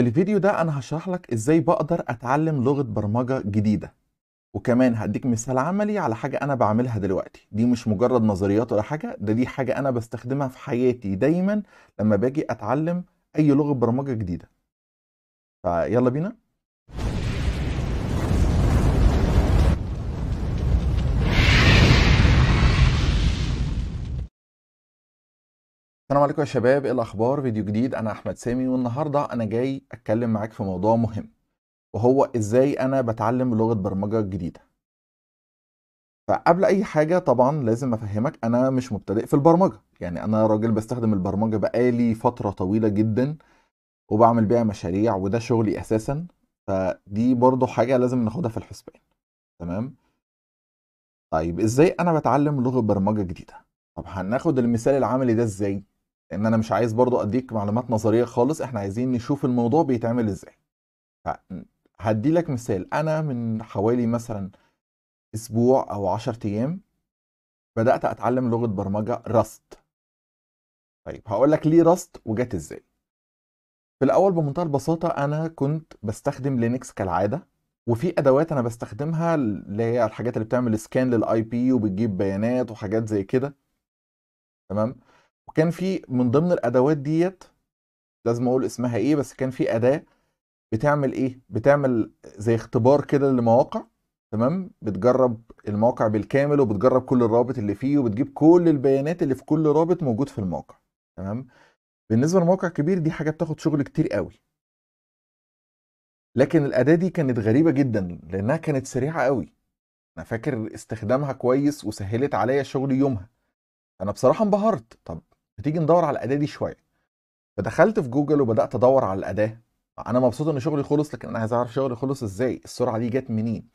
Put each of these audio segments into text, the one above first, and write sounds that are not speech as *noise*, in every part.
في الفيديو ده انا هشرح لك ازاي بقدر اتعلم لغه برمجه جديده وكمان هديك مثال عملي على حاجه انا بعملها دلوقتي دي مش مجرد نظريات ولا حاجه ده دي حاجه انا بستخدمها في حياتي دايما لما باجي اتعلم اي لغه برمجه جديده فيلا بينا السلام عليكم يا شباب ايه الاخبار فيديو جديد انا احمد سامي والنهارده انا جاي اتكلم معاك في موضوع مهم وهو ازاي انا بتعلم لغه برمجه جديده فقبل اي حاجه طبعا لازم افهمك انا مش مبتدئ في البرمجه يعني انا راجل بستخدم البرمجه بقالي فتره طويله جدا وبعمل بيها مشاريع وده شغلي اساسا فدي برضو حاجه لازم ناخدها في الحسبان تمام طيب ازاي انا بتعلم لغه برمجه جديده طب هناخد المثال العملي ده ازاي لان انا مش عايز برضو اديك معلومات نظريه خالص احنا عايزين نشوف الموضوع بيتعمل ازاي هدي لك مثال انا من حوالي مثلا اسبوع او 10 ايام بدات اتعلم لغه برمجه راست طيب هقول لك ليه راست وجت ازاي في الاول بمنتهى البساطه انا كنت بستخدم لينكس كالعاده وفي ادوات انا بستخدمها اللي هي الحاجات اللي بتعمل سكان للاي بي وبتجيب بيانات وحاجات زي كده تمام وكان في من ضمن الادوات ديت لازم اقول اسمها ايه بس كان في اداه بتعمل ايه بتعمل زي اختبار كده لمواقع تمام بتجرب الموقع بالكامل وبتجرب كل الرابط اللي فيه وبتجيب كل البيانات اللي في كل رابط موجود في الموقع تمام بالنسبه لموقع كبير دي حاجه بتاخد شغل كتير قوي لكن الاداه دي كانت غريبه جدا لانها كانت سريعه قوي انا فاكر استخدامها كويس وسهلت عليا شغلي يومها انا بصراحه انبهرت طب هتيجي ندور على الاداه دي شويه فدخلت في جوجل وبدات ادور على الاداه انا مبسوط ان شغلي خلص لكن انا عايز اعرف شغلي خلص ازاي السرعه دي جت منين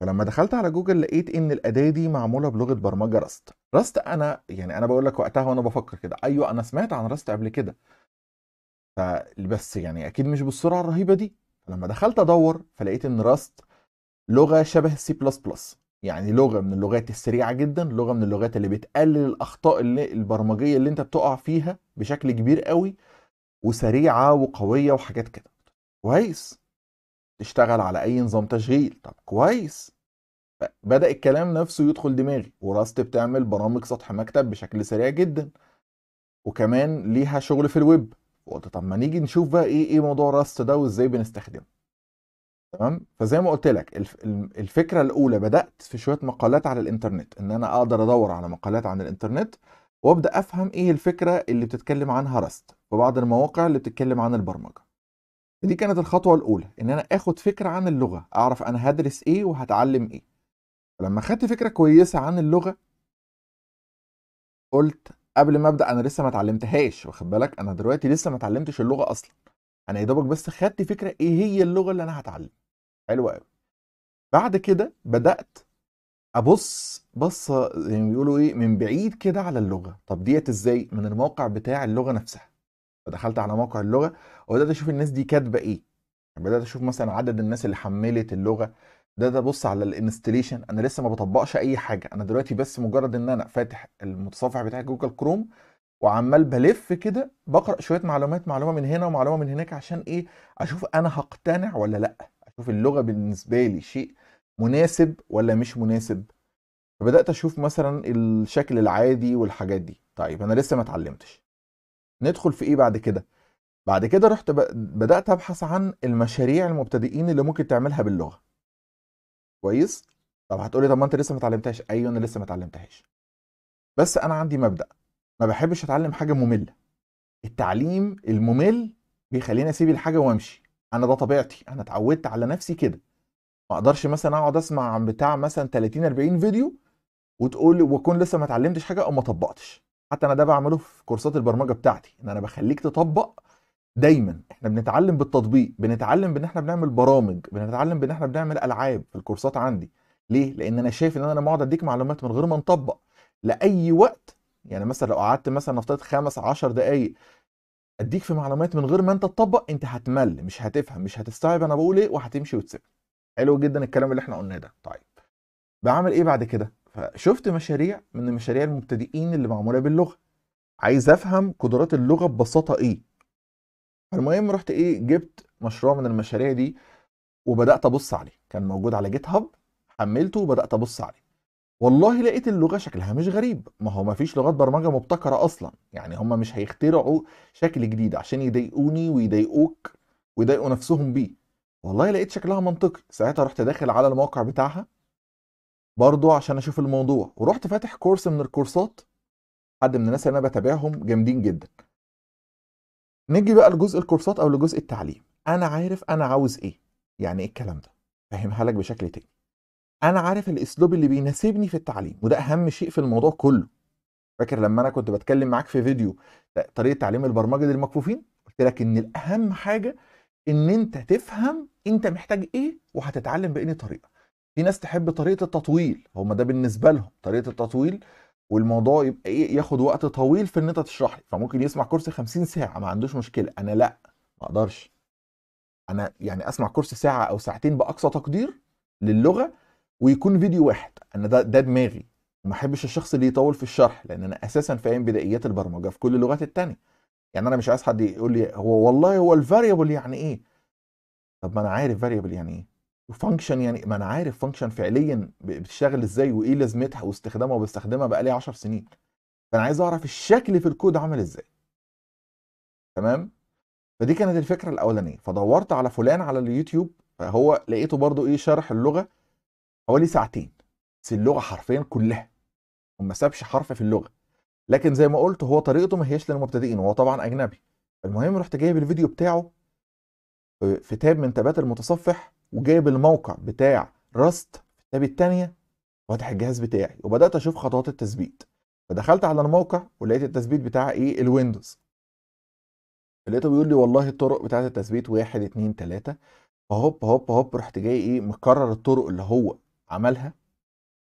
فلما دخلت على جوجل لقيت ان الاداه دي معموله بلغه برمجه راست راست انا يعني انا بقول لك وقتها وانا بفكر كده ايوه انا سمعت عن راست قبل كده فبس يعني اكيد مش بالسرعه الرهيبه دي فلما دخلت ادور فلقيت ان راست لغه شبه السي بلس بلس يعني لغه من اللغات السريعه جدا لغه من اللغات اللي بتقلل الاخطاء اللي البرمجيه اللي انت بتقع فيها بشكل كبير قوي وسريعه وقويه وحاجات كده كويس تشتغل على اي نظام تشغيل طب كويس بدا الكلام نفسه يدخل دماغي وراست بتعمل برامج سطح مكتب بشكل سريع جدا وكمان ليها شغل في الويب وقلت طب ما نيجي نشوف بقى ايه ايه موضوع راست ده وازاي بنستخدمه تمام فزي ما قلت لك الفكره الاولى بدات في شويه مقالات على الانترنت ان انا اقدر ادور على مقالات عن الانترنت وابدا افهم ايه الفكره اللي بتتكلم عنها راست وبعض المواقع اللي بتتكلم عن البرمجه دي كانت الخطوه الاولى ان انا اخد فكره عن اللغه اعرف انا هدرس ايه وهتعلم ايه فلما خدت فكره كويسه عن اللغه قلت قبل ما ابدا انا لسه ما اتعلمتهاش واخد بالك انا دلوقتي لسه ما اتعلمتش اللغه اصلا انا يا دوبك بس خدت فكره ايه هي اللغه اللي انا هتعلم حلو قوي بعد كده بدات ابص بصه زي ما بيقولوا ايه من بعيد كده على اللغه طب ديت ازاي من الموقع بتاع اللغه نفسها فدخلت على موقع اللغه وبدات اشوف الناس دي كاتبه ايه يعني بدات اشوف مثلا عدد الناس اللي حملت اللغه ده ده بص على الانستليشن انا لسه ما بطبقش اي حاجه انا دلوقتي بس مجرد ان انا فاتح المتصفح بتاع جوجل كروم وعمال بلف كده بقرا شويه معلومات معلومه من هنا ومعلومه من هناك عشان ايه اشوف انا هقتنع ولا لا اشوف اللغه بالنسبه لي شيء مناسب ولا مش مناسب فبدات اشوف مثلا الشكل العادي والحاجات دي طيب انا لسه ما اتعلمتش ندخل في ايه بعد كده بعد كده رحت بدات ابحث عن المشاريع المبتدئين اللي ممكن تعملها باللغه كويس طب هتقولي طب ما انت لسه ما اتعلمتهاش ايوه انا لسه ما اتعلمتهاش بس انا عندي مبدا ما بحبش اتعلم حاجه ممله التعليم الممل بيخليني اسيب الحاجه وامشي انا ده طبيعتي انا اتعودت على نفسي كده ما اقدرش مثلا اقعد اسمع بتاع مثلا 30 40 فيديو وتقول واكون لسه ما اتعلمتش حاجه او ما طبقتش حتى انا ده بعمله في كورسات البرمجه بتاعتي ان انا بخليك تطبق دايما احنا بنتعلم بالتطبيق بنتعلم بان احنا بنعمل برامج بنتعلم بان احنا بنعمل العاب في الكورسات عندي ليه لان انا شايف ان انا لما اقعد اديك معلومات من غير ما نطبق لاي وقت يعني مثلا لو قعدت مثلا نفترض خمس عشر دقايق اديك في معلومات من غير ما انت تطبق انت هتمل مش هتفهم مش هتستوعب انا بقول ايه وهتمشي وتسيب حلو جدا الكلام اللي احنا قلناه ده طيب بعمل ايه بعد كده فشفت مشاريع من مشاريع المبتدئين اللي معموله باللغه عايز افهم قدرات اللغه ببساطه ايه فالمهم رحت ايه جبت مشروع من المشاريع دي وبدات ابص عليه كان موجود على جيت هاب حملته وبدات ابص عليه والله لقيت اللغه شكلها مش غريب ما هو ما فيش لغات برمجه مبتكره اصلا يعني هم مش هيخترعوا شكل جديد عشان يضايقوني ويضايقوك ويضايقوا نفسهم بيه والله لقيت شكلها منطقي ساعتها رحت داخل على الموقع بتاعها برضو عشان اشوف الموضوع ورحت فاتح كورس من الكورسات حد من الناس اللي انا بتابعهم جامدين جدا نيجي بقى لجزء الكورسات او لجزء التعليم انا عارف انا عاوز ايه يعني ايه الكلام ده فهمها لك بشكل تاني انا عارف الاسلوب اللي بيناسبني في التعليم وده اهم شيء في الموضوع كله فاكر لما انا كنت بتكلم معاك في فيديو طريقه تعليم البرمجه للمكفوفين قلت لك ان الاهم حاجه ان انت تفهم انت محتاج ايه وهتتعلم باني طريقه في ناس تحب طريقه التطويل هم ده بالنسبه لهم طريقه التطويل والموضوع يبقى ايه ياخد وقت طويل في ان انت تشرح لي فممكن يسمع كورس 50 ساعه ما عندوش مشكله انا لا ما اقدرش انا يعني اسمع كورس ساعه او ساعتين باقصى تقدير للغه ويكون فيديو واحد انا ده, ده دماغي وما احبش الشخص اللي يطول في الشرح لان انا اساسا فاهم بدائيات البرمجه في كل اللغات الثانيه يعني انا مش عايز حد يقول لي هو والله هو الفاريبل يعني ايه طب ما انا عارف فاريبل يعني ايه وفانكشن يعني ما انا عارف فانكشن فعليا بتشتغل ازاي وايه لازمتها واستخدامها وبستخدمها بقى لي 10 سنين فانا عايز اعرف الشكل في الكود عامل ازاي تمام فدي كانت الفكره الاولانيه فدورت على فلان على اليوتيوب فهو لقيته برضو ايه شرح اللغه حوالي ساعتين بس اللغه حرفيا كلها وما سابش حرف في اللغه لكن زي ما قلت هو طريقته ما هيش للمبتدئين وهو طبعا اجنبي المهم رحت جايب الفيديو بتاعه آه، في تاب من تابات المتصفح وجايب الموقع بتاع راست في التاب الثانيه وفتح الجهاز بتاعي وبدات اشوف خطوات التثبيت فدخلت على الموقع ولقيت التثبيت بتاع ايه الويندوز لقيته بيقول لي والله الطرق بتاعت التثبيت واحد اتنين تلاته فهوب هوب هوب رحت جاي ايه مكرر الطرق اللي هو عملها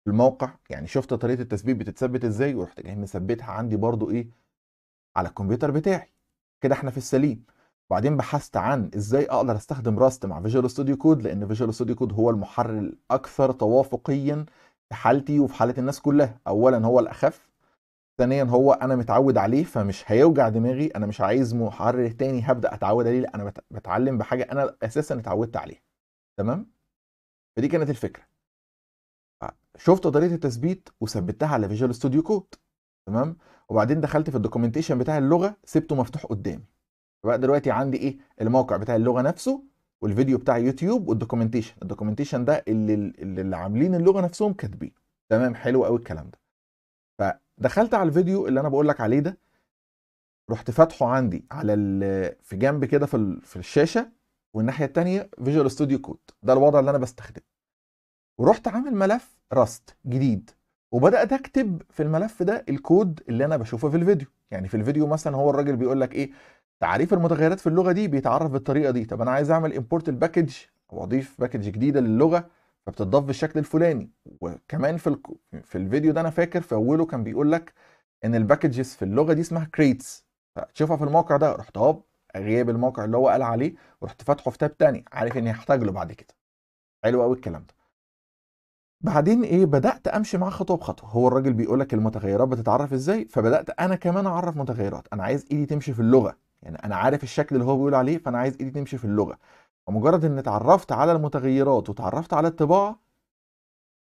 في الموقع يعني شفت طريقه التثبيت بتتثبت ازاي ورحت جاي مثبتها عندي برضو ايه على الكمبيوتر بتاعي كده احنا في السليم وبعدين بحثت عن ازاي اقدر استخدم راست مع فيجوال ستوديو كود لان فيجوال ستوديو كود هو المحرر الاكثر توافقيا في حالتي وفي حاله الناس كلها اولا هو الاخف ثانيا هو انا متعود عليه فمش هيوجع دماغي انا مش عايز محرر تاني هبدا اتعود عليه لا انا بتعلم بحاجه انا اساسا اتعودت عليها تمام فدي كانت الفكره شفت طريقه التثبيت وثبتها على فيجوال ستوديو كود تمام وبعدين دخلت في الدوكيومنتيشن بتاع اللغه سبته مفتوح قدامي فبقى دلوقتي عندي ايه الموقع بتاع اللغه نفسه والفيديو بتاع يوتيوب والدوكيومنتيشن الدوكيومنتيشن ده اللي اللي عاملين اللغه نفسهم كاتبين تمام حلو قوي الكلام ده فدخلت على الفيديو اللي انا بقول لك عليه ده رحت فاتحه عندي على في جنب كده في في الشاشه والناحيه الثانيه فيجوال ستوديو كود ده الوضع اللي انا بستخدمه ورحت عامل ملف راست جديد وبدات اكتب في الملف ده الكود اللي انا بشوفه في الفيديو يعني في الفيديو مثلا هو الراجل بيقول لك ايه تعريف المتغيرات في اللغه دي بيتعرف بالطريقه دي طب انا عايز اعمل امبورت الباكج واضيف باكج جديده للغه فبتضاف بالشكل الفلاني وكمان في في الفيديو ده انا فاكر في اوله كان بيقول لك ان الباكجز في اللغه دي اسمها كريتس فتشوفها في الموقع ده رحت هوب غياب الموقع اللي هو قال عليه ورحت فاتحه في تاب تاني عارف اني هحتاج له بعد كده حلو قوي الكلام ده بعدين ايه بدات امشي معاه خطوه بخطوه هو الراجل بيقول لك المتغيرات بتتعرف ازاي فبدات انا كمان اعرف متغيرات انا عايز ايدي تمشي في اللغه يعني انا عارف الشكل اللي هو بيقول عليه فانا عايز ايدي تمشي في اللغه فمجرد ان اتعرفت على المتغيرات وتعرفت على الطباعه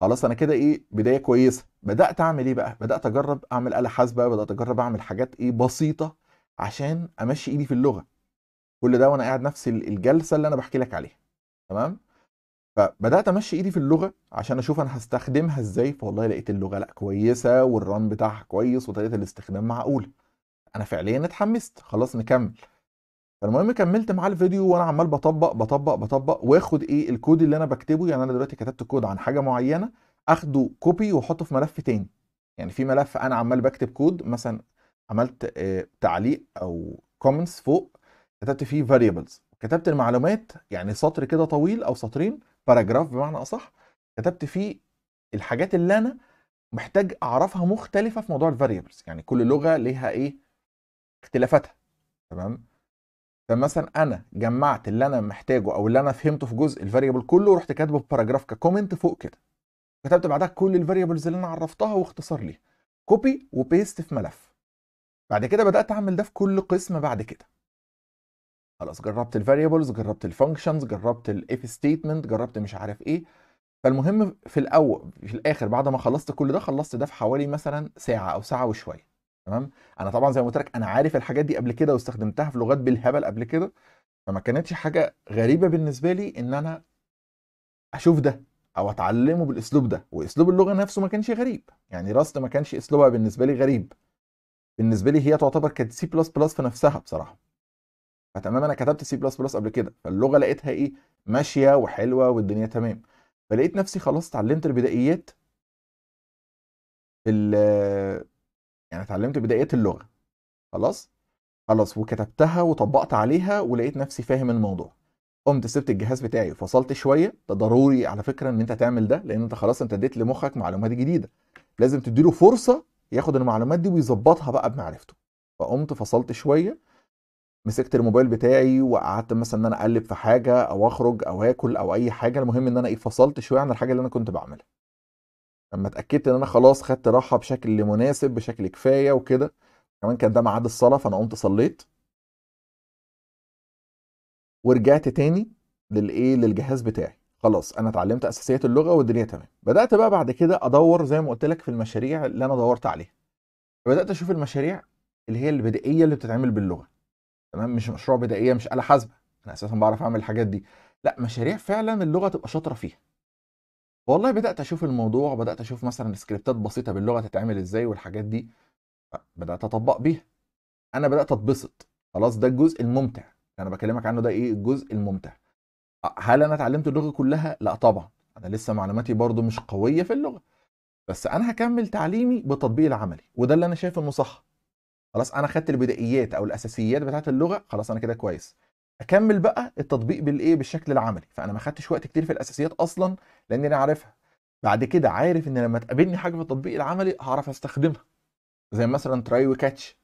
خلاص انا كده ايه بدايه كويسه بدات اعمل ايه بقى بدات اجرب اعمل اله حاسبه بدات اجرب اعمل حاجات ايه بسيطه عشان امشي ايدي في اللغه كل ده وانا قاعد نفس الجلسه اللي انا بحكي لك عليها تمام فبدات امشي ايدي في اللغه عشان اشوف انا هستخدمها ازاي فوالله لقيت اللغه لا كويسه والران بتاعها كويس وطريقه الاستخدام معقوله انا فعليا اتحمست خلاص نكمل فالمهم كملت معاه الفيديو وانا عمال بطبق بطبق بطبق واخد ايه الكود اللي انا بكتبه يعني انا دلوقتي كتبت كود عن حاجه معينه اخده كوبي واحطه في ملف تاني يعني في ملف انا عمال بكتب كود مثلا عملت آه، تعليق او كومنتس فوق كتبت فيه فاريبلز كتبت المعلومات يعني سطر كده طويل او سطرين باراجراف بمعنى اصح كتبت فيه الحاجات اللي انا محتاج اعرفها مختلفه في موضوع الفاريبلز يعني كل لغه ليها ايه اختلافاتها تمام فمثلا انا جمعت اللي انا محتاجه او اللي انا فهمته في جزء الفاريبل كله ورحت كاتبه في باراجراف ككومنت فوق كده كتبت بعدها كل الفاريبلز اللي انا عرفتها واختصار ليها كوبي وبيست في ملف بعد كده بدات اعمل ده في كل قسم بعد كده خلاص جربت الفاريبلز جربت الفانكشنز جربت الاف ستيتمنت جربت مش عارف ايه فالمهم في الاول في الاخر بعد ما خلصت كل ده خلصت ده في حوالي مثلا ساعه او ساعه وشويه تمام انا طبعا زي ما قلت لك انا عارف الحاجات دي قبل كده واستخدمتها في لغات بالهبل قبل كده فما كانتش حاجه غريبه بالنسبه لي ان انا اشوف ده او اتعلمه بالاسلوب ده واسلوب اللغه نفسه ما كانش غريب يعني راست ما كانش اسلوبها بالنسبه لي غريب بالنسبه لي هي تعتبر كانت سي بلس بلس في نفسها بصراحه فتمام انا كتبت سي بلس بلس قبل كده فاللغه لقيتها ايه ماشيه وحلوه والدنيا تمام فلقيت نفسي خلاص اتعلمت البدائيات ال يعني اتعلمت بدائيات اللغه خلاص خلاص وكتبتها وطبقت عليها ولقيت نفسي فاهم الموضوع قمت سبت الجهاز بتاعي وفصلت شويه ده ضروري على فكره ان انت تعمل ده لان انت خلاص انت اديت لمخك معلومات جديده لازم تديله فرصه ياخد المعلومات دي ويظبطها بقى بمعرفته فقمت فصلت شويه مسكت الموبايل بتاعي وقعدت مثلا ان انا اقلب في حاجه او اخرج او اكل او اي حاجه المهم ان انا ايه فصلت شويه عن الحاجه اللي انا كنت بعملها لما اتاكدت ان انا خلاص خدت راحه بشكل مناسب بشكل كفايه وكده كمان كان ده ميعاد الصلاه فانا قمت صليت ورجعت تاني للايه للجهاز بتاعي خلاص انا اتعلمت اساسيات اللغه والدنيا تمام بدات بقى بعد كده ادور زي ما قلت لك في المشاريع اللي انا دورت عليها بدات اشوف المشاريع اللي هي البدائيه اللي بتتعمل باللغه تمام مش مشروع بدائيه مش آلة حاسبه انا اساسا بعرف اعمل الحاجات دي لا مشاريع فعلا اللغه تبقى شاطره فيها والله بدات اشوف الموضوع بدات اشوف مثلا سكريبتات بسيطه باللغه تتعمل ازاي والحاجات دي بدات اطبق بيها انا بدات اتبسط خلاص ده الجزء الممتع انا بكلمك عنه ده ايه الجزء الممتع هل انا اتعلمت اللغه كلها لا طبعا انا لسه معلوماتي برضو مش قويه في اللغه بس انا هكمل تعليمي بالتطبيق العملي وده اللي انا شايف انه صح خلاص انا خدت البدائيات او الاساسيات بتاعه اللغه خلاص انا كده كويس اكمل بقى التطبيق بالايه بالشكل العملي فانا ما خدتش وقت كتير في الاساسيات اصلا لان انا عارفها بعد كده عارف ان لما تقابلني حاجه في التطبيق العملي هعرف استخدمها زي مثلا تراي وكاتش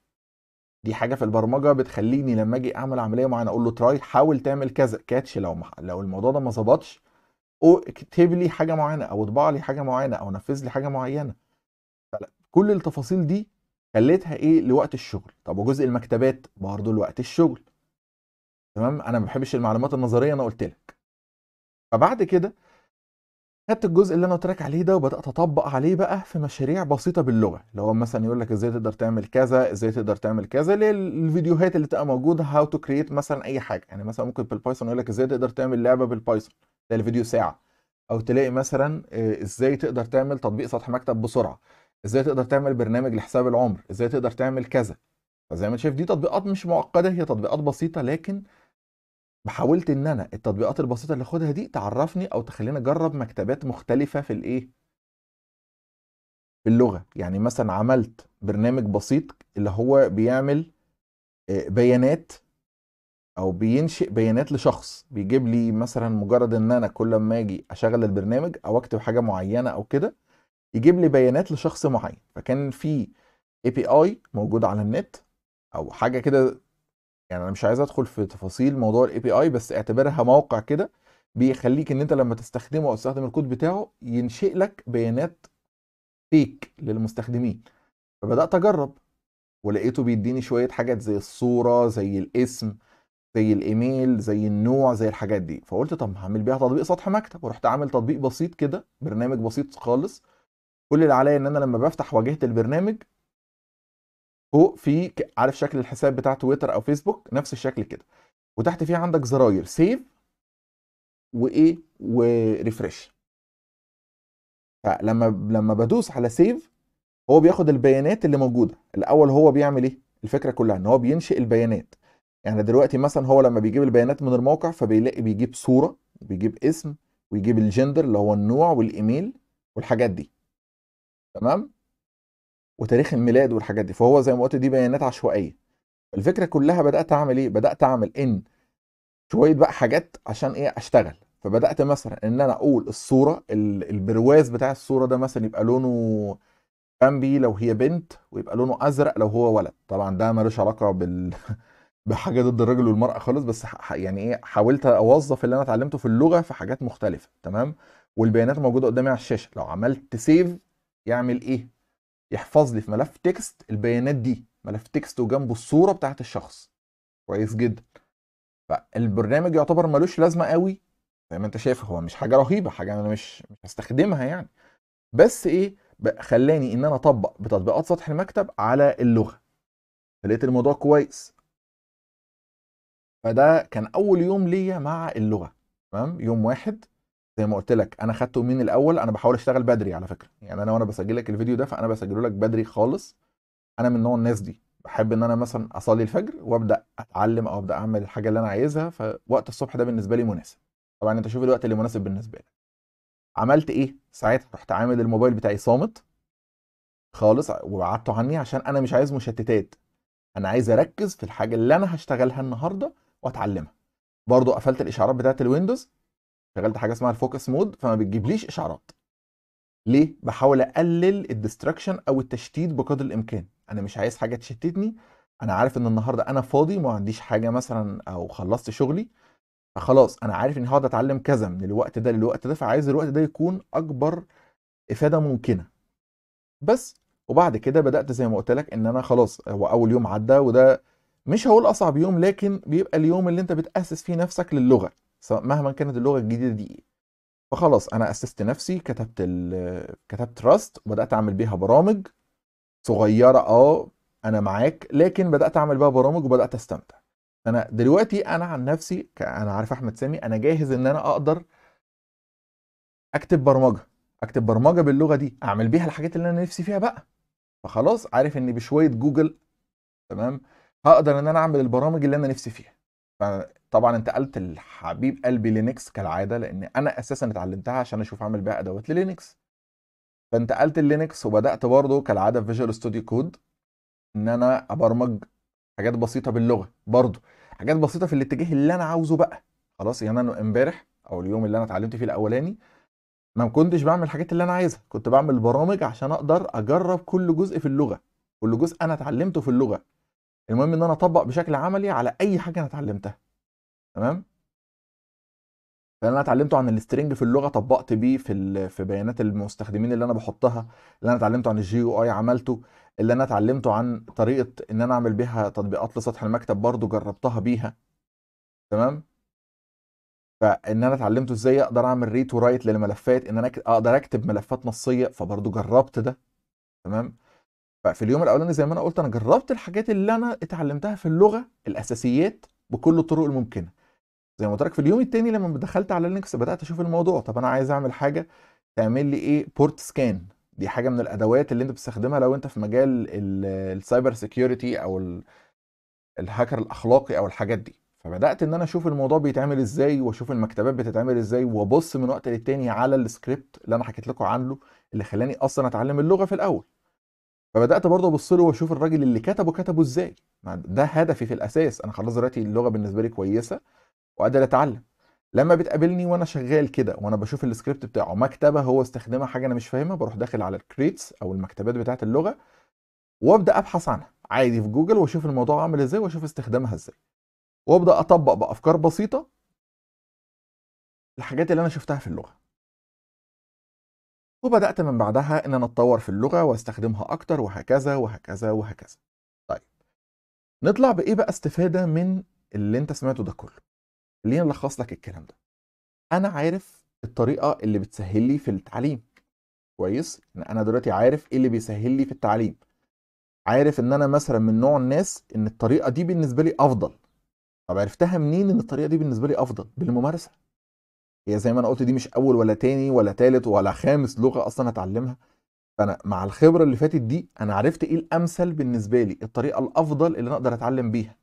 دي حاجه في البرمجه بتخليني لما اجي اعمل عمليه معينه اقول له تراي حاول تعمل كذا كاتش لو ما لو الموضوع ده ما ظبطش او اكتب لي حاجه معينه او اطبع لي حاجه معينه او نفذ لي حاجه معينه كل التفاصيل دي خليتها ايه لوقت الشغل طب وجزء المكتبات برضه لوقت الشغل تمام انا ما بحبش المعلومات النظريه انا قلت لك فبعد كده خدت الجزء اللي انا قلت لك عليه ده وبدات اطبق عليه بقى في مشاريع بسيطه باللغه اللي هو مثلا يقول لك ازاي تقدر تعمل كذا ازاي تقدر تعمل كذا اللي الفيديوهات اللي تبقى موجوده هاو تو كرييت مثلا اي حاجه يعني مثلا ممكن بالبايثون يقول لك ازاي تقدر تعمل لعبه بالبايثون ده الفيديو ساعه او تلاقي مثلا آه، ازاي تقدر تعمل تطبيق سطح مكتب بسرعه ازاي تقدر تعمل برنامج لحساب العمر ازاي تقدر تعمل كذا فزي ما انت شايف دي تطبيقات مش معقده هي تطبيقات بسيطه لكن بحاولت ان انا التطبيقات البسيطه اللي اخدها دي تعرفني او تخليني اجرب مكتبات مختلفه في الايه في اللغه يعني مثلا عملت برنامج بسيط اللي هو بيعمل آه، بيانات او بينشئ بيانات لشخص بيجيب لي مثلا مجرد ان انا كل ما اجي اشغل البرنامج او اكتب حاجه معينه او كده يجيب لي بيانات لشخص معين فكان في اي بي اي موجود على النت او حاجه كده يعني انا مش عايز ادخل في تفاصيل موضوع الاي بي اي بس اعتبرها موقع كده بيخليك ان انت لما تستخدمه او تستخدم الكود بتاعه ينشئ لك بيانات فيك للمستخدمين فبدات اجرب ولقيته بيديني شويه حاجات زي الصوره زي الاسم زي الايميل زي النوع زي الحاجات دي فقلت طب هعمل بيها تطبيق سطح مكتب ورحت عامل تطبيق بسيط كده برنامج بسيط خالص كل اللي عليا ان انا لما بفتح واجهه البرنامج فوق في عارف شكل الحساب بتاع تويتر او فيسبوك نفس الشكل كده وتحت فيه عندك زراير سيف وايه وريفرش فلما لما بدوس على سيف هو بياخد البيانات اللي موجوده الاول هو بيعمل ايه الفكره كلها ان هو بينشئ البيانات يعني دلوقتي مثلا هو لما بيجيب البيانات من الموقع فبيلاقي بيجيب صوره وبيجيب اسم ويجيب الجندر اللي هو النوع والايميل والحاجات دي تمام وتاريخ الميلاد والحاجات دي فهو زي ما قلت دي بيانات عشوائيه الفكره كلها بدات اعمل ايه بدات اعمل ان شويه بقى حاجات عشان ايه اشتغل فبدات مثلا ان انا اقول الصوره البرواز بتاع الصوره ده مثلا يبقى لونه بامبي لو هي بنت ويبقى لونه ازرق لو هو ولد طبعا ده ملوش علاقه بال *laughs* بحاجه ضد الرجل والمراه خالص بس ح... يعني ايه حاولت اوظف اللي انا اتعلمته في اللغه في حاجات مختلفه تمام والبيانات موجوده قدامي على الشاشه لو عملت سيف يعمل ايه يحفظ لي في ملف تكست البيانات دي ملف تكست وجنبه الصوره بتاعت الشخص كويس جدا فالبرنامج يعتبر ملوش لازمه قوي زي ما انت شايف هو مش حاجه رهيبه حاجه انا مش مش هستخدمها يعني بس ايه خلاني ان انا اطبق بتطبيقات سطح المكتب على اللغه فلقيت الموضوع كويس فده كان اول يوم ليا مع اللغه تمام يوم واحد زي ما قلت لك انا خدته من الاول انا بحاول اشتغل بدري على فكره يعني انا وانا بسجل لك الفيديو ده فانا بسجله لك بدري خالص انا من نوع الناس دي بحب ان انا مثلا اصلي الفجر وابدا اتعلم او ابدا اعمل الحاجه اللي انا عايزها فوقت الصبح ده بالنسبه لي مناسب طبعا انت شوف الوقت اللي مناسب بالنسبه لك عملت ايه ساعتها رحت عامل الموبايل بتاعي صامت خالص وبعدته عني عشان انا مش عايز مشتتات انا عايز اركز في الحاجه اللي انا هشتغلها النهارده واتعلمها برضه قفلت الاشعارات بتاعت الويندوز شغلت حاجه اسمها الفوكس مود فما بتجيبليش اشعارات ليه بحاول اقلل الدستراكشن او التشتيت بقدر الامكان انا مش عايز حاجه تشتتني انا عارف ان النهارده انا فاضي ما عنديش حاجه مثلا او خلصت شغلي فخلاص انا عارف اني هقعد اتعلم كذا من الوقت ده للوقت ده فعايز الوقت ده يكون اكبر افاده ممكنه بس وبعد كده بدات زي ما قلت لك ان انا خلاص هو اول يوم عدى وده مش هقول اصعب يوم لكن بيبقى اليوم اللي انت بتاسس فيه نفسك للغه مهما كانت اللغه الجديده دي ايه فخلاص انا اسست نفسي كتبت كتبت راست وبدات اعمل بيها برامج صغيره اه انا معاك لكن بدات اعمل بيها برامج وبدات استمتع انا دلوقتي انا عن نفسي انا عارف احمد سامي انا جاهز ان انا اقدر اكتب برمجه اكتب برمجه باللغه دي اعمل بيها الحاجات اللي انا نفسي فيها بقى فخلاص عارف ان بشويه جوجل تمام هقدر ان انا اعمل البرامج اللي انا نفسي فيها طبعا انتقلت لحبيب قلبي لينكس كالعاده لان انا اساسا اتعلمتها عشان اشوف اعمل بيها ادوات للينكس فانتقلت لينكس وبدات برضه كالعاده في فيجوال ستوديو كود ان انا ابرمج حاجات بسيطه باللغه برضه حاجات بسيطه في الاتجاه اللي انا عاوزه بقى خلاص يعني انا امبارح او اليوم اللي انا اتعلمت فيه الاولاني ما كنتش بعمل الحاجات اللي انا عايزها كنت بعمل برامج عشان اقدر اجرب كل جزء في اللغه كل جزء انا اتعلمته في اللغه المهم ان انا اطبق بشكل عملي على اي حاجه انا اتعلمتها تمام فانا اتعلمته عن السترنج في اللغه طبقت بيه في ال... في بيانات المستخدمين اللي انا بحطها اللي انا اتعلمته عن الجي يو اي عملته اللي انا اتعلمته عن طريقه ان انا اعمل بيها تطبيقات لسطح المكتب برضو جربتها بيها تمام فان انا اتعلمته ازاي اقدر اعمل ريت ورايت للملفات ان انا اقدر اكتب ملفات نصيه فبرضو جربت ده تمام ففي اليوم الاولاني زي ما انا قلت انا جربت الحاجات اللي انا اتعلمتها في اللغه الاساسيات بكل الطرق الممكنه زي ما قلت لك في اليوم الثاني لما دخلت على لينكس بدات اشوف الموضوع طب انا عايز اعمل حاجه تعمل لي ايه بورت سكان دي حاجه من الادوات اللي انت بتستخدمها لو انت في مجال السايبر سيكيورتي او الهاكر الاخلاقي او الحاجات دي فبدات ان انا اشوف الموضوع بيتعمل ازاي واشوف المكتبات بتتعمل ازاي وابص من وقت للتاني على السكريبت اللي انا حكيت لكم عنه اللي خلاني اصلا اتعلم اللغه في الاول فبدات برضه ابص له واشوف الراجل اللي كتبه كتبه ازاي ده هدفي في الاساس انا خلاص دلوقتي اللغه بالنسبه لي كويسه وقادر اتعلم لما بتقابلني وانا شغال كده وانا بشوف السكريبت بتاعه مكتبه هو استخدمها حاجه انا مش فاهمها بروح داخل على الكريتس او المكتبات بتاعه اللغه وابدا ابحث عنها عادي في جوجل واشوف الموضوع عامل ازاي واشوف استخدامها ازاي وابدا اطبق بافكار بسيطه الحاجات اللي انا شفتها في اللغه وبدأت من بعدها إن أنا أتطور في اللغة واستخدمها أكتر وهكذا وهكذا وهكذا. طيب نطلع بإيه بقى استفادة من اللي أنت سمعته ده كله؟ خليني ألخص لك الكلام ده. أنا عارف الطريقة اللي بتسهل لي في التعليم. كويس؟ يعني أنا دلوقتي عارف إيه اللي بيسهل لي في التعليم. عارف إن أنا مثلا من نوع الناس إن الطريقة دي بالنسبة لي أفضل. طب عرفتها منين إن الطريقة دي بالنسبة لي أفضل؟ بالممارسة. هي زي ما انا قلت دي مش اول ولا تاني ولا تالت ولا خامس لغه اصلا هتعلمها فانا مع الخبره اللي فاتت دي انا عرفت ايه الامثل بالنسبه لي الطريقه الافضل اللي انا اقدر اتعلم بيها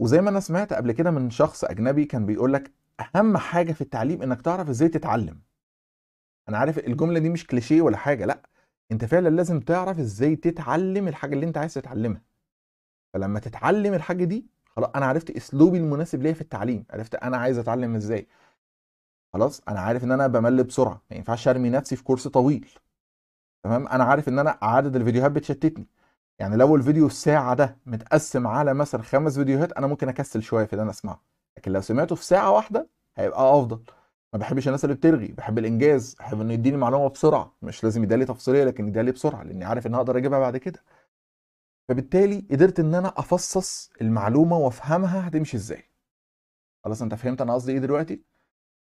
وزي ما انا سمعت قبل كده من شخص اجنبي كان بيقول لك اهم حاجه في التعليم انك تعرف ازاي تتعلم انا عارف الجمله دي مش كليشيه ولا حاجه لا انت فعلا لازم تعرف ازاي تتعلم الحاجه اللي انت عايز تتعلمها فلما تتعلم الحاجه دي خلاص انا عرفت اسلوبي المناسب ليا في التعليم عرفت انا عايز اتعلم ازاي خلاص انا عارف ان انا بمل بسرعه ما ينفعش ارمي نفسي في كورس طويل تمام انا عارف ان انا عدد الفيديوهات بتشتتني يعني لو الفيديو الساعه ده متقسم على مثلا خمس فيديوهات انا ممكن اكسل شويه في اللي انا اسمعه لكن لو سمعته في ساعه واحده هيبقى افضل ما بحبش الناس اللي بترغي بحب الانجاز بحب انه يديني معلومه بسرعه مش لازم يدالي تفصيليه لكن يدالي بسرعه لاني عارف ان اقدر اجيبها بعد كده فبالتالي قدرت ان انا افصص المعلومه وافهمها هتمشي ازاي خلاص انت فهمت انا قصدي ايه دلوقتي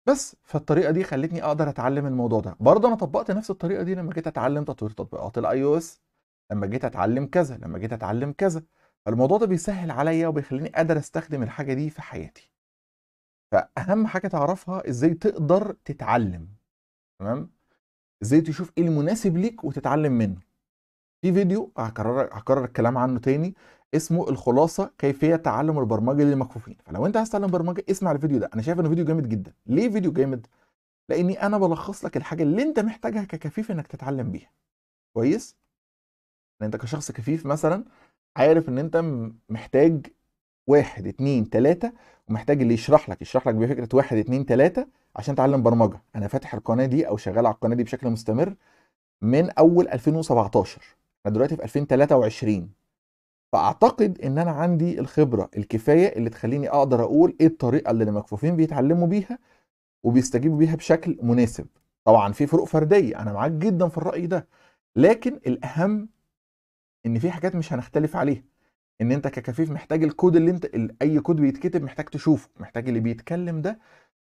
بس فالطريقه دي خلتني اقدر اتعلم الموضوع ده برضه انا طبقت نفس الطريقه دي لما جيت اتعلم تطوير تطبيقات الاي او اس لما جيت اتعلم كذا لما جيت اتعلم كذا فالموضوع ده بيسهل عليا وبيخليني قادر استخدم الحاجه دي في حياتي فاهم حاجه تعرفها ازاي تقدر تتعلم تمام ازاي تشوف ايه المناسب ليك وتتعلم منه في فيديو هكرر هكرر الكلام عنه تاني اسمه الخلاصه كيفيه تعلم البرمجه للمكفوفين فلو انت عايز تتعلم برمجه اسمع الفيديو ده انا شايف انه فيديو جامد جدا ليه فيديو جامد لاني انا بلخص لك الحاجه اللي انت محتاجها ككفيف انك تتعلم بيها كويس ان يعني انت كشخص كفيف مثلا عارف ان انت محتاج واحد اتنين تلاتة ومحتاج اللي يشرح لك يشرح لك بفكرة واحد اتنين تلاتة عشان تعلم برمجة أنا فاتح القناة دي أو شغال على القناة دي بشكل مستمر من أول 2017 احنا دلوقتي في 2023 فاعتقد ان انا عندي الخبره الكفايه اللي تخليني اقدر اقول ايه الطريقه اللي المكفوفين بيتعلموا بيها وبيستجيبوا بيها بشكل مناسب طبعا في فروق فرديه انا معاك جدا في الراي ده لكن الاهم ان في حاجات مش هنختلف عليها ان انت ككفيف محتاج الكود اللي انت اي كود بيتكتب محتاج تشوفه محتاج اللي بيتكلم ده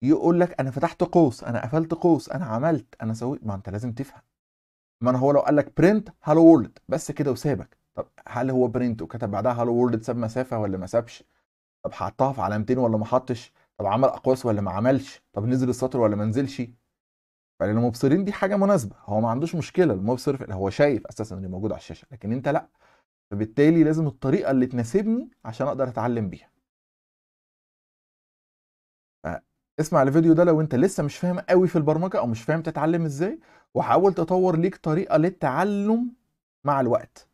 يقول لك انا فتحت قوس انا قفلت قوس انا عملت انا سويت ما انت لازم تفهم ما انا هو لو قال لك برنت هالو وورلد بس كده وسابك طب هل هو برنت وكتب بعدها هلو وورد ساب مسافه ولا ما سابش طب حطها في علامتين ولا ما حطش طب عمل اقواس ولا ما عملش طب نزل السطر ولا ما نزلش فللمبصرين يعني دي حاجه مناسبه هو ما عندوش مشكله المبصر هو شايف اساسا اللي موجود على الشاشه لكن انت لا فبالتالي لازم الطريقه اللي تناسبني عشان اقدر اتعلم بيها اسمع الفيديو ده لو انت لسه مش فاهم قوي في البرمجه او مش فاهم تتعلم ازاي وحاول تطور ليك طريقه للتعلم مع الوقت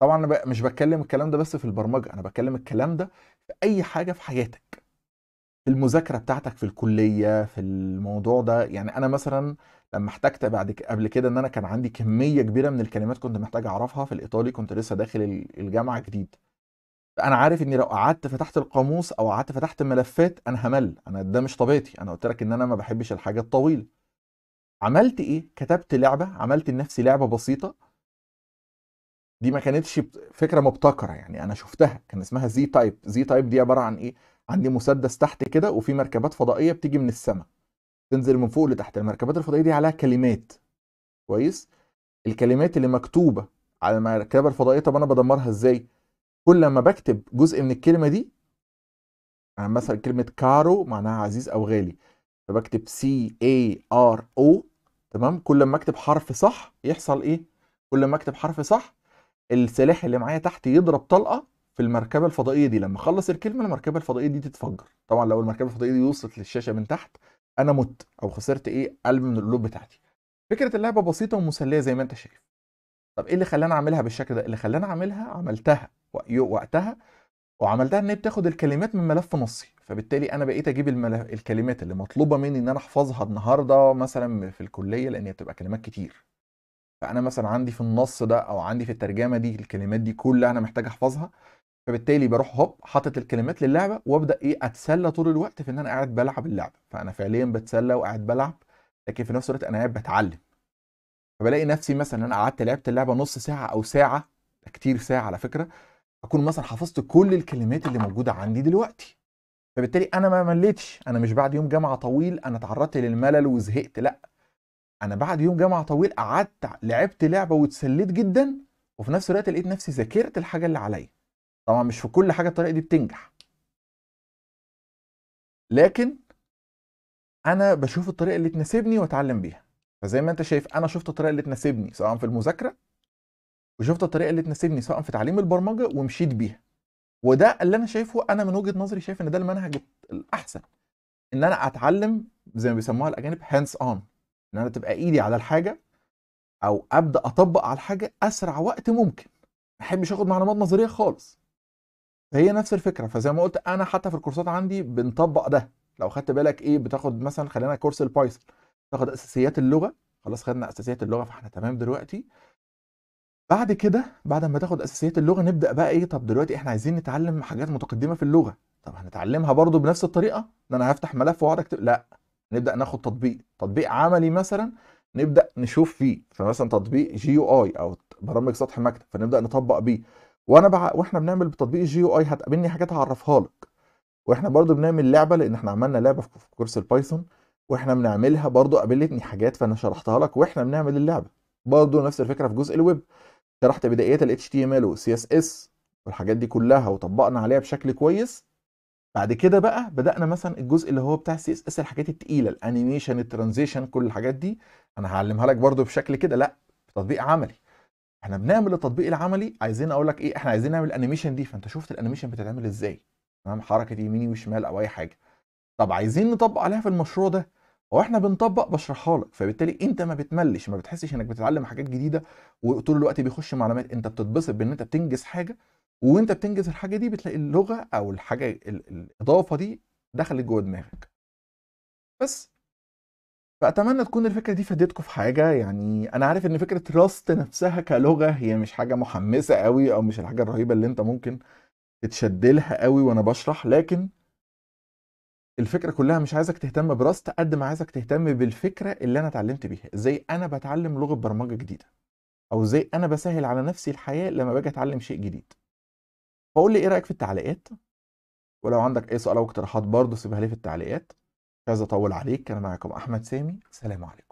طبعا انا مش بتكلم الكلام ده بس في البرمجه انا بتكلم الكلام ده في اي حاجه في حياتك في المذاكره بتاعتك في الكليه في الموضوع ده يعني انا مثلا لما احتجت بعد قبل كده ان انا كان عندي كميه كبيره من الكلمات كنت محتاج اعرفها في الايطالي كنت لسه داخل الجامعه جديد فانا عارف اني لو قعدت فتحت القاموس او قعدت فتحت الملفات انا همل انا ده مش طبيعتي انا قلت لك ان انا ما بحبش الحاجه الطويله عملت ايه كتبت لعبه عملت لنفسي لعبه بسيطه دي ما كانتش فكره مبتكره يعني انا شفتها كان اسمها زي تايب زي تايب دي عباره عن ايه عندي مسدس تحت كده وفي مركبات فضائيه بتيجي من السماء تنزل من فوق لتحت المركبات الفضائيه دي عليها كلمات كويس الكلمات اللي مكتوبه على المركبه الفضائيه طب انا بدمرها ازاي كل ما بكتب جزء من الكلمه دي يعني مثلا كلمه كارو معناها عزيز او غالي فبكتب سي اي ار او تمام كل ما اكتب حرف صح يحصل ايه كل ما اكتب حرف صح السلاح اللي معايا تحت يضرب طلقه في المركبه الفضائيه دي لما اخلص الكلمه المركبه الفضائيه دي تتفجر طبعا لو المركبه الفضائيه دي وصلت للشاشه من تحت انا مت او خسرت ايه قلب من القلوب بتاعتي فكره اللعبه بسيطه ومسليه زي ما انت شايف طب ايه اللي خلاني اعملها بالشكل ده اللي خلاني اعملها عملتها وقتها وعملتها ان هي بتاخد الكلمات من ملف نصي فبالتالي انا بقيت اجيب الملف الكلمات اللي مطلوبه مني ان انا احفظها النهارده مثلا في الكليه لان هي بتبقى كلمات كتير فانا مثلا عندي في النص ده او عندي في الترجمه دي الكلمات دي كلها انا محتاج احفظها فبالتالي بروح هوب حاطط الكلمات للعبه وابدا ايه اتسلى طول الوقت في ان انا قاعد بلعب اللعبه فانا فعليا بتسلى وقاعد بلعب لكن في نفس الوقت انا قاعد بتعلم فبلاقي نفسي مثلا انا قعدت لعبت اللعبه نص ساعه او ساعه كتير ساعه على فكره اكون مثلا حفظت كل الكلمات اللي موجوده عندي دلوقتي فبالتالي انا ما مليتش انا مش بعد يوم جامعه طويل انا تعرضت للملل وزهقت لا انا بعد يوم جامعه طويل قعدت لعبت لعبه واتسليت جدا وفي نفس الوقت لقيت نفسي ذاكرت الحاجه اللي عليا طبعا مش في كل حاجه الطريقه دي بتنجح لكن انا بشوف الطريقه اللي تناسبني واتعلم بيها فزي ما انت شايف انا شفت الطريقه اللي تناسبني سواء في المذاكره وشفت الطريقه اللي تناسبني سواء في تعليم البرمجه ومشيت بيها وده اللي انا شايفه انا من وجهه نظري شايف ان ده المنهج الاحسن ان انا اتعلم زي ما بيسموها الاجانب هاندز اون ان انا تبقى ايدي على الحاجه او ابدا اطبق على الحاجه اسرع وقت ممكن ما احبش اخد معلومات نظريه خالص فهي نفس الفكره فزي ما قلت انا حتى في الكورسات عندي بنطبق ده لو خدت بالك ايه بتاخد مثلا خلينا كورس البايثون تاخد اساسيات اللغه خلاص خدنا اساسيات اللغه فاحنا تمام دلوقتي بعد كده بعد ما تاخد اساسيات اللغه نبدا بقى ايه طب دلوقتي احنا عايزين نتعلم حاجات متقدمه في اللغه طب هنتعلمها برضو بنفس الطريقه ان انا هفتح ملف واقعد اكتب لا نبدا ناخد تطبيق تطبيق عملي مثلا نبدا نشوف فيه فمثلا تطبيق جي يو اي او برامج سطح مكتب فنبدا نطبق بيه وانا بع... واحنا بنعمل بتطبيق الجي يو اي هتقابلني حاجات هعرفها لك واحنا برضو بنعمل لعبه لان احنا عملنا لعبه في كورس البايثون واحنا بنعملها برضو قابلتني حاجات فانا شرحتها لك واحنا بنعمل اللعبه برضو نفس الفكره في جزء الويب شرحت بدايات ال HTML وال CSS والحاجات دي كلها وطبقنا عليها بشكل كويس بعد كده بقى بدانا مثلا الجزء اللي هو بتاع السي اس اس الحاجات التقيله الانيميشن الترانزيشن كل الحاجات دي انا هعلمها لك برده بشكل كده لا تطبيق عملي احنا بنعمل التطبيق العملي عايزين اقول لك ايه احنا عايزين نعمل الانيميشن دي فانت شفت الانيميشن بتتعمل ازاي تمام حركه يميني وشمال او اي حاجه طب عايزين نطبق عليها في المشروع ده واحنا بنطبق بشرحها لك فبالتالي انت ما بتملش ما بتحسش انك بتتعلم حاجات جديده وطول الوقت بيخش معلومات انت بتتبسط بان انت بتنجز حاجه وانت بتنجز الحاجه دي بتلاقي اللغه او الحاجه الاضافه دي دخلت جوه دماغك بس فاتمنى تكون الفكره دي فادتكم في حاجه يعني انا عارف ان فكره راست نفسها كلغه هي مش حاجه محمسه قوي او مش الحاجه الرهيبه اللي انت ممكن تتشد لها قوي وانا بشرح لكن الفكره كلها مش عايزك تهتم براست قد ما عايزك تهتم بالفكره اللي انا اتعلمت بيها ازاي انا بتعلم لغه برمجه جديده او ازاي انا بسهل على نفسي الحياه لما باجي اتعلم شيء جديد فقول لي ايه رايك في التعليقات ولو عندك اي سؤال او اقتراحات برضه سيبها لي في التعليقات مش عايز اطول عليك انا معاكم احمد سامي سلام عليكم